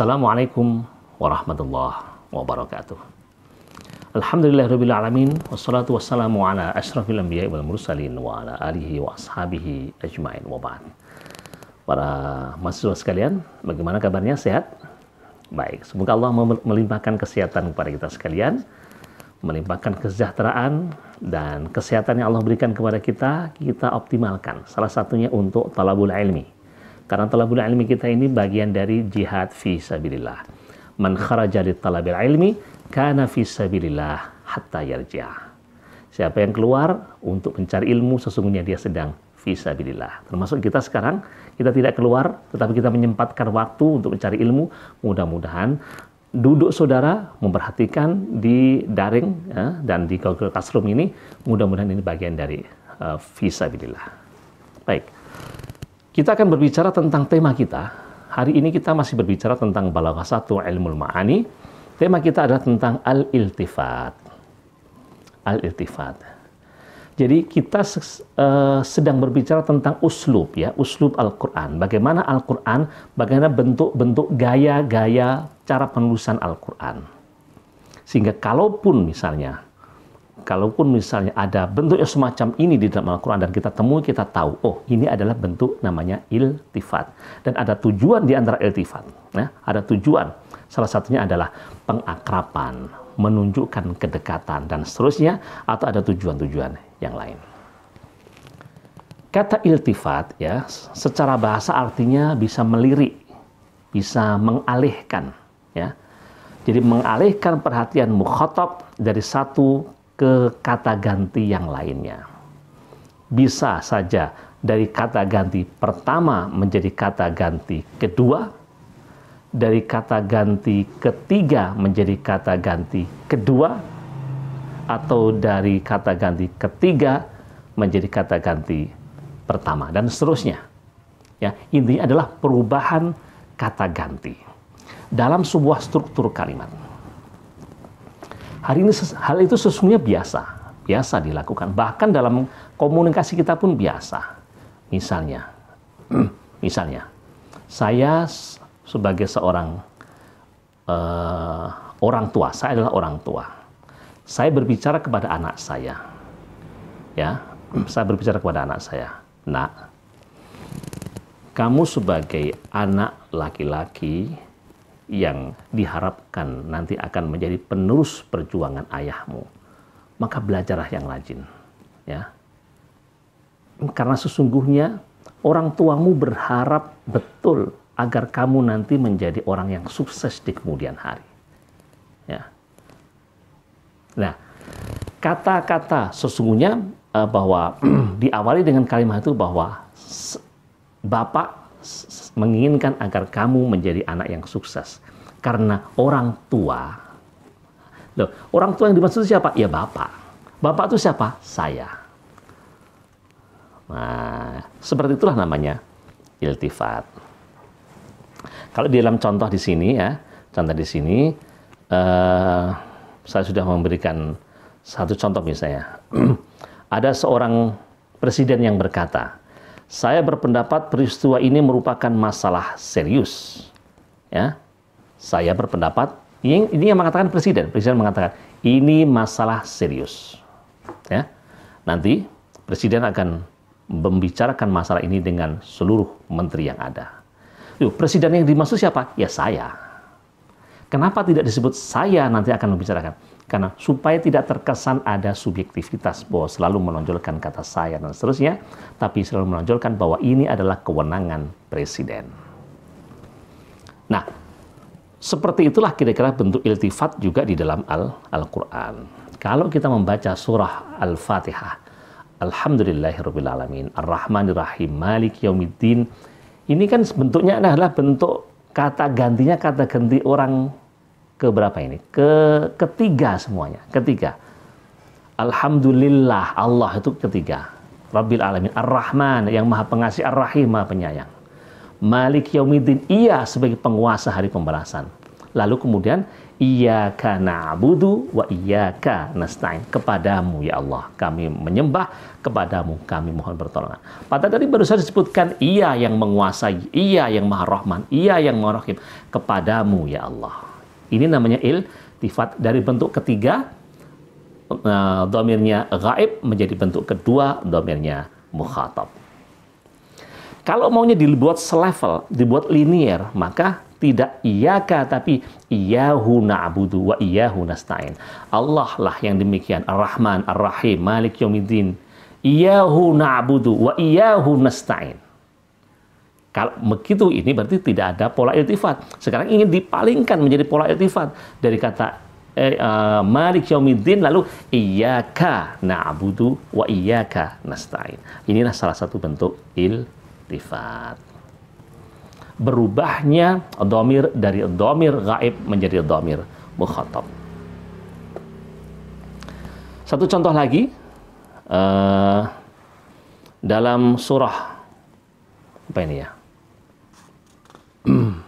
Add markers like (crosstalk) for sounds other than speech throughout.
Assalamualaikum warahmatullahi wabarakatuh. alamin Wassalatu wassalamu ala ashrafil anbiya wal mursalin Wa ala alihi wa ashabihi ajma'in wa ba'd Para mahasiswa sekalian, bagaimana kabarnya? Sehat? Baik, semoga Allah melimpahkan kesehatan kepada kita sekalian Melimpahkan kesejahteraan dan kesehatan yang Allah berikan kepada kita Kita optimalkan Salah satunya untuk talabul ilmi karena talabul ilmi kita ini bagian dari jihad fi sabilillah. Man kharaja li talabil ilmi kana fi sabilillah hatta yarja. Siapa yang keluar untuk mencari ilmu sesungguhnya dia sedang fi sabilillah. Termasuk kita sekarang kita tidak keluar tetapi kita menyempatkan waktu untuk mencari ilmu. Mudah-mudahan duduk saudara memperhatikan di daring ya, dan di Google Classroom ini mudah-mudahan ini bagian dari uh, eh, visabilillah. Baik. Kita akan berbicara tentang tema kita. Hari ini kita masih berbicara tentang balaghah satu ilmu ma'ani. Tema kita adalah tentang al-iltifat. Al-iltifat. Jadi kita uh, sedang berbicara tentang uslub ya, uslub Al-Qur'an. Bagaimana Al-Qur'an, bagaimana bentuk-bentuk gaya-gaya cara penulisan Al-Qur'an. Sehingga kalaupun misalnya kalaupun misalnya ada bentuk yang semacam ini di dalam Al-Quran dan kita temui, kita tahu, oh ini adalah bentuk namanya iltifat. Dan ada tujuan di antara iltifat. Ya, ada tujuan. Salah satunya adalah pengakrapan, menunjukkan kedekatan, dan seterusnya, atau ada tujuan-tujuan yang lain. Kata iltifat ya secara bahasa artinya bisa melirik, bisa mengalihkan ya. Jadi mengalihkan perhatian mukhatab dari satu ke kata ganti yang lainnya. Bisa saja dari kata ganti pertama menjadi kata ganti kedua, dari kata ganti ketiga menjadi kata ganti kedua, atau dari kata ganti ketiga menjadi kata ganti pertama, dan seterusnya. Ya, intinya adalah perubahan kata ganti dalam sebuah struktur kalimat. Hari ini hal itu sesungguhnya biasa, biasa dilakukan. Bahkan dalam komunikasi kita pun biasa. Misalnya, (clears throat) misalnya, saya sebagai seorang uh, orang tua, saya adalah orang tua. Saya berbicara kepada anak saya, ya, (clears throat) saya berbicara kepada anak saya. Nak, kamu sebagai anak laki-laki yang diharapkan nanti akan menjadi penerus perjuangan ayahmu, maka belajarlah yang rajin. Ya. Karena sesungguhnya orang tuamu berharap betul agar kamu nanti menjadi orang yang sukses di kemudian hari. Ya. Nah, kata-kata sesungguhnya eh, bahwa (clears throat) diawali dengan kalimat itu bahwa bapak menginginkan agar kamu menjadi anak yang sukses. Karena orang tua, loh, orang tua yang dimaksud siapa? Ya bapak. Bapak itu siapa? Saya. Nah, seperti itulah namanya iltifat. Kalau di dalam contoh di sini ya, contoh di sini, eh, saya sudah memberikan satu contoh misalnya. (clears throat) Ada seorang presiden yang berkata, saya berpendapat peristiwa ini merupakan masalah serius. Ya. Saya berpendapat ini, ini yang mengatakan presiden. Presiden mengatakan ini masalah serius. Ya. Nanti presiden akan membicarakan masalah ini dengan seluruh menteri yang ada. Yuk, presiden yang dimaksud siapa? Ya saya. Kenapa tidak disebut saya nanti akan membicarakan? Karena supaya tidak terkesan ada subjektivitas bahwa selalu menonjolkan kata saya dan seterusnya, tapi selalu menonjolkan bahwa ini adalah kewenangan presiden. Nah, seperti itulah kira-kira bentuk iltifat juga di dalam Al-Qur'an. Kalau kita membaca surah Al-Fatihah, Alhamdulillahirrahmanirrahim, Ar-Rahmanirrahim, Malik Yaumiddin, ini kan bentuknya adalah bentuk kata gantinya kata ganti orang ke berapa ini? Ke ketiga semuanya, ketiga. Alhamdulillah Allah itu ketiga. Rabbil alamin Ar-Rahman yang Maha Pengasih Ar-Rahim Maha Penyayang. Malik Yaumiddin Ia sebagai penguasa hari pembalasan. Lalu kemudian Iyyaka na'budu wa iyyaka nasta'in. Kepadamu ya Allah kami menyembah, kepadamu kami mohon pertolongan. Pada tadi baru saja disebutkan Ia yang menguasai, Ia yang Maha Rahman, Ia yang Maha Rahim. Kepadamu ya Allah. Ini namanya il tifat dari bentuk ketiga eh, domirnya gaib menjadi bentuk kedua domirnya mukhatab. Kalau maunya dibuat selevel, dibuat linier, maka tidak iyaka tapi iyahu na'budu wa iyahu nasta'in. Allah lah yang demikian, Ar-Rahman, Ar-Rahim, Malik Yomidin, Yawmiddin. Iyahu na'budu wa iyahu nasta'in. Kalau begitu ini berarti tidak ada pola iltifat. Sekarang ingin dipalingkan menjadi pola iltifat dari kata eh, uh, Malik Yaumiddin lalu iyyaka na'budu wa iyyaka nasta'in. Inilah salah satu bentuk iltifat. Berubahnya domir dari domir gaib menjadi domir mukhatab. Satu contoh lagi uh, dalam surah apa ini ya? Hmm.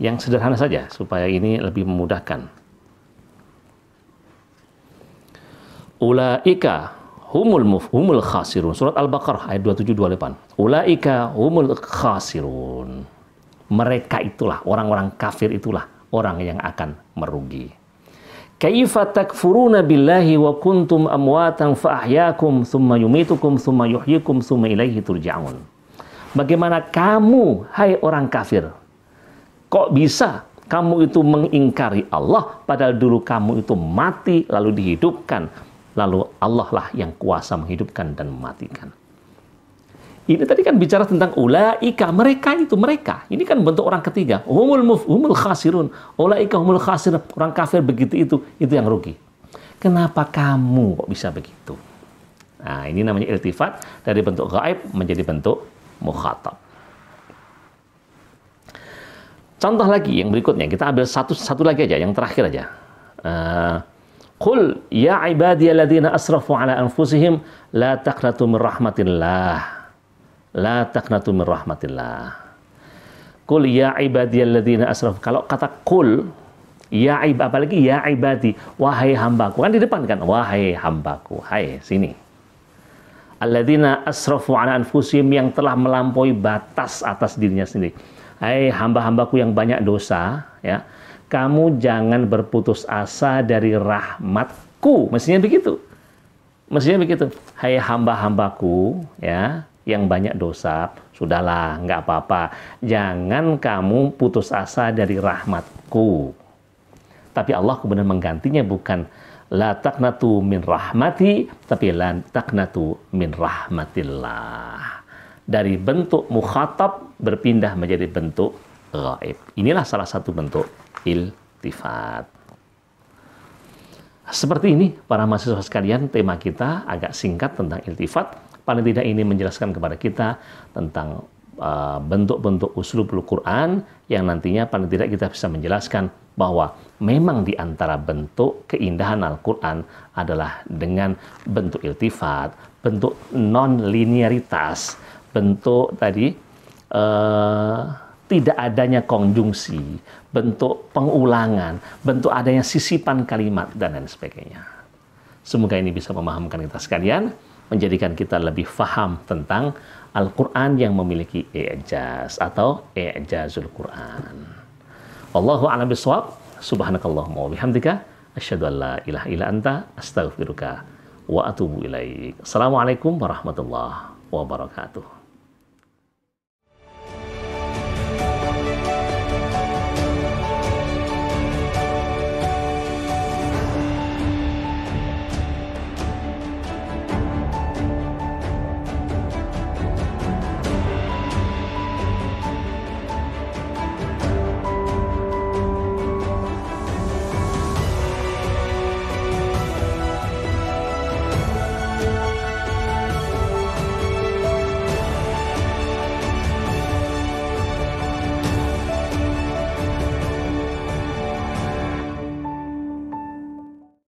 yang sederhana saja supaya ini lebih memudahkan. Ulaika humul humul khasirun. Surat Al-Baqarah ayat 28. Ulaika humul khasirun. Mereka itulah orang-orang kafir itulah orang yang akan merugi. Kaifa takfuruna billahi wa kuntum amwatan fa ahyakum thumma yumitukum thumma yuhyikum thumma ilaihi turja'un. Bagaimana kamu, hai orang kafir, kok bisa kamu itu mengingkari Allah, padahal dulu kamu itu mati lalu dihidupkan, lalu Allah lah yang kuasa menghidupkan dan mematikan. Ini tadi kan bicara tentang ulaika, mereka itu mereka. Ini kan bentuk orang ketiga. Humul humul khasirun. Ulaika humul khasirun. Orang kafir begitu itu, itu yang rugi. Kenapa kamu kok bisa begitu? Nah, ini namanya iltifat dari bentuk gaib menjadi bentuk mukhatab. Contoh lagi yang berikutnya, kita ambil satu satu lagi aja, yang terakhir aja. Eh, qul ya ibadiyalladzina asrafu ala anfusihim la taqnatu min rahmatillah. La taqnatu min rahmatillah. Qul ya ibadiyalladzina asrafu. Kalau kata qul ya ib apalagi ya ibadi, wahai hambaku. Kan di depan kan, wahai hambaku. Hai, sini alladzina asrafu ala anfusihim yang telah melampaui batas atas dirinya sendiri. Hai hey, hamba-hambaku yang banyak dosa, ya. Kamu jangan berputus asa dari rahmatku. Mestinya begitu. Mestinya begitu. Hai hey, hamba-hambaku, ya, yang banyak dosa, sudahlah, nggak apa-apa. Jangan kamu putus asa dari rahmatku. Tapi Allah kemudian menggantinya bukan la taknatu min rahmati tapi la taknatu min rahmatillah dari bentuk mukhatab berpindah menjadi bentuk gaib inilah salah satu bentuk iltifat seperti ini para mahasiswa sekalian tema kita agak singkat tentang iltifat paling tidak ini menjelaskan kepada kita tentang uh, bentuk-bentuk uh, usul Quran yang nantinya paling tidak kita bisa menjelaskan bahwa memang di antara bentuk keindahan Al-Quran adalah dengan bentuk iltifat, bentuk non-linearitas, bentuk tadi eh, tidak adanya konjungsi, bentuk pengulangan, bentuk adanya sisipan kalimat, dan lain sebagainya. Semoga ini bisa memahamkan kita sekalian, menjadikan kita lebih faham tentang Al-Quran yang memiliki ijaz atau ijazul Quran. Allahu a'lam bishawab. Subhanakallahumma wa bihamdika asyhadu an la ilaha illa anta astaghfiruka wa atubu ilaik. Assalamualaikum warahmatullahi wabarakatuh.